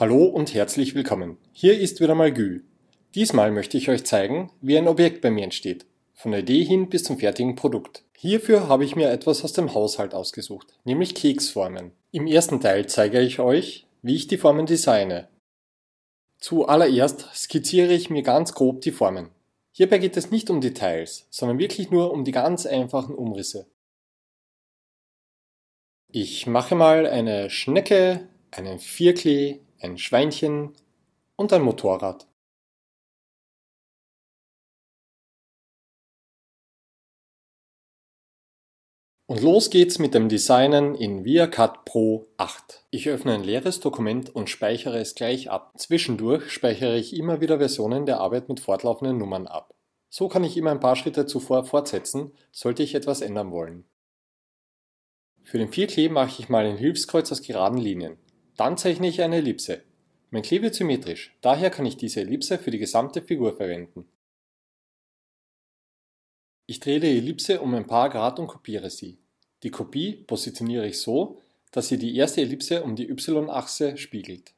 Hallo und herzlich willkommen. Hier ist wieder mal Gü. Diesmal möchte ich euch zeigen, wie ein Objekt bei mir entsteht. Von der Idee hin bis zum fertigen Produkt. Hierfür habe ich mir etwas aus dem Haushalt ausgesucht, nämlich Keksformen. Im ersten Teil zeige ich euch, wie ich die Formen designe. Zuallererst skizziere ich mir ganz grob die Formen. Hierbei geht es nicht um Details, sondern wirklich nur um die ganz einfachen Umrisse. Ich mache mal eine Schnecke, einen Vierklee, ein Schweinchen und ein Motorrad. Und los geht's mit dem Designen in ViaCut Pro 8. Ich öffne ein leeres Dokument und speichere es gleich ab. Zwischendurch speichere ich immer wieder Versionen der Arbeit mit fortlaufenden Nummern ab. So kann ich immer ein paar Schritte zuvor fortsetzen, sollte ich etwas ändern wollen. Für den Vierklee mache ich mal ein Hilfskreuz aus geraden Linien. Dann zeichne ich eine Ellipse. Mein Klee wird symmetrisch, daher kann ich diese Ellipse für die gesamte Figur verwenden. Ich drehe die Ellipse um ein paar Grad und kopiere sie. Die Kopie positioniere ich so, dass sie die erste Ellipse um die y-Achse spiegelt.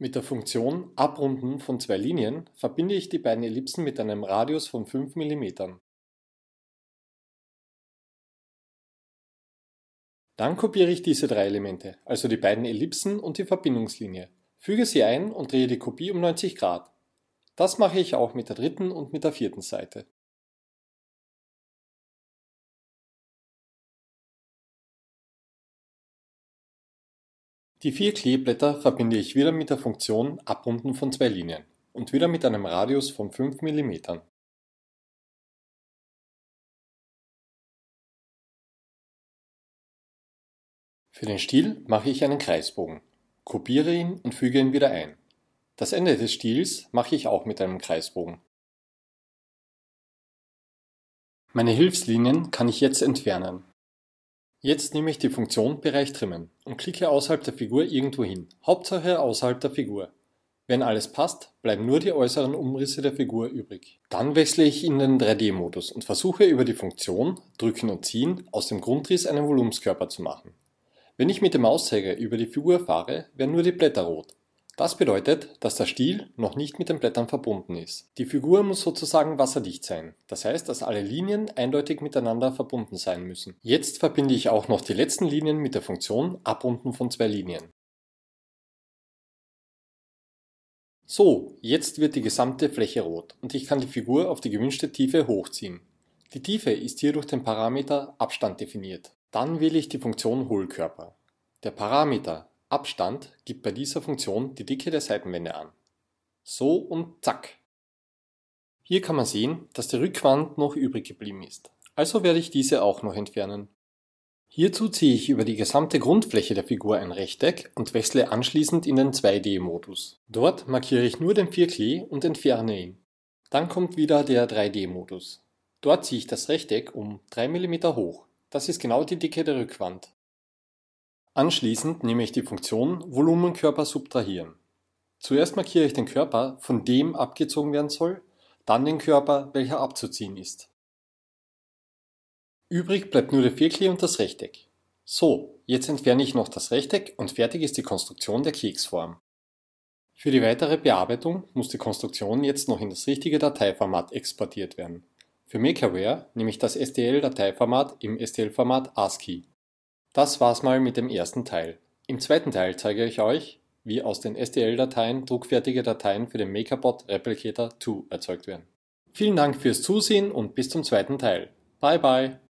Mit der Funktion Abrunden von zwei Linien verbinde ich die beiden Ellipsen mit einem Radius von 5 mm. Dann kopiere ich diese drei Elemente, also die beiden Ellipsen und die Verbindungslinie, füge sie ein und drehe die Kopie um 90 Grad. Das mache ich auch mit der dritten und mit der vierten Seite. Die vier Kleeblätter verbinde ich wieder mit der Funktion Abrunden von zwei Linien und wieder mit einem Radius von 5 mm. Für den Stiel mache ich einen Kreisbogen, kopiere ihn und füge ihn wieder ein. Das Ende des Stiels mache ich auch mit einem Kreisbogen. Meine Hilfslinien kann ich jetzt entfernen. Jetzt nehme ich die Funktion Bereich trimmen und klicke außerhalb der Figur irgendwo hin, Hauptsache außerhalb der Figur. Wenn alles passt, bleiben nur die äußeren Umrisse der Figur übrig. Dann wechsle ich in den 3D-Modus und versuche über die Funktion Drücken und Ziehen aus dem Grundriss einen Volumenskörper zu machen. Wenn ich mit dem Mauszeiger über die Figur fahre, werden nur die Blätter rot. Das bedeutet, dass der Stiel noch nicht mit den Blättern verbunden ist. Die Figur muss sozusagen wasserdicht sein. Das heißt, dass alle Linien eindeutig miteinander verbunden sein müssen. Jetzt verbinde ich auch noch die letzten Linien mit der Funktion Abrunden von zwei Linien. So, jetzt wird die gesamte Fläche rot und ich kann die Figur auf die gewünschte Tiefe hochziehen. Die Tiefe ist hier durch den Parameter Abstand definiert. Dann wähle ich die Funktion Hohlkörper. Der Parameter Abstand gibt bei dieser Funktion die Dicke der Seitenwände an. So und zack. Hier kann man sehen, dass die Rückwand noch übrig geblieben ist. Also werde ich diese auch noch entfernen. Hierzu ziehe ich über die gesamte Grundfläche der Figur ein Rechteck und wechsle anschließend in den 2D-Modus. Dort markiere ich nur den Vierklee und entferne ihn. Dann kommt wieder der 3D-Modus. Dort ziehe ich das Rechteck um 3 mm hoch. Das ist genau die Dicke der Rückwand. Anschließend nehme ich die Funktion Volumenkörper subtrahieren. Zuerst markiere ich den Körper, von dem abgezogen werden soll, dann den Körper, welcher abzuziehen ist. Übrig bleibt nur der Vierkli und das Rechteck. So, jetzt entferne ich noch das Rechteck und fertig ist die Konstruktion der Keksform. Für die weitere Bearbeitung muss die Konstruktion jetzt noch in das richtige Dateiformat exportiert werden. Für Makeware nehme ich das STL-Dateiformat im STL-Format ASCII. Das war's mal mit dem ersten Teil. Im zweiten Teil zeige ich euch, wie aus den STL-Dateien druckfertige Dateien für den MakerBot Replicator 2 erzeugt werden. Vielen Dank fürs Zusehen und bis zum zweiten Teil. Bye bye!